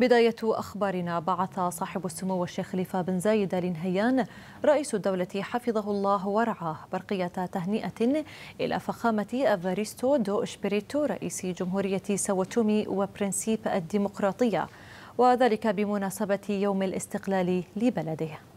بداية أخبارنا بعث صاحب السمو الشيخ خليفة بن زايد آل نهيان رئيس الدولة حفظه الله ورعاه برقية تهنئة إلى فخامة أفاريستو دو إشبريتو رئيس جمهورية ساوتومي وبرنسيب الديمقراطية وذلك بمناسبة يوم الاستقلال لبلده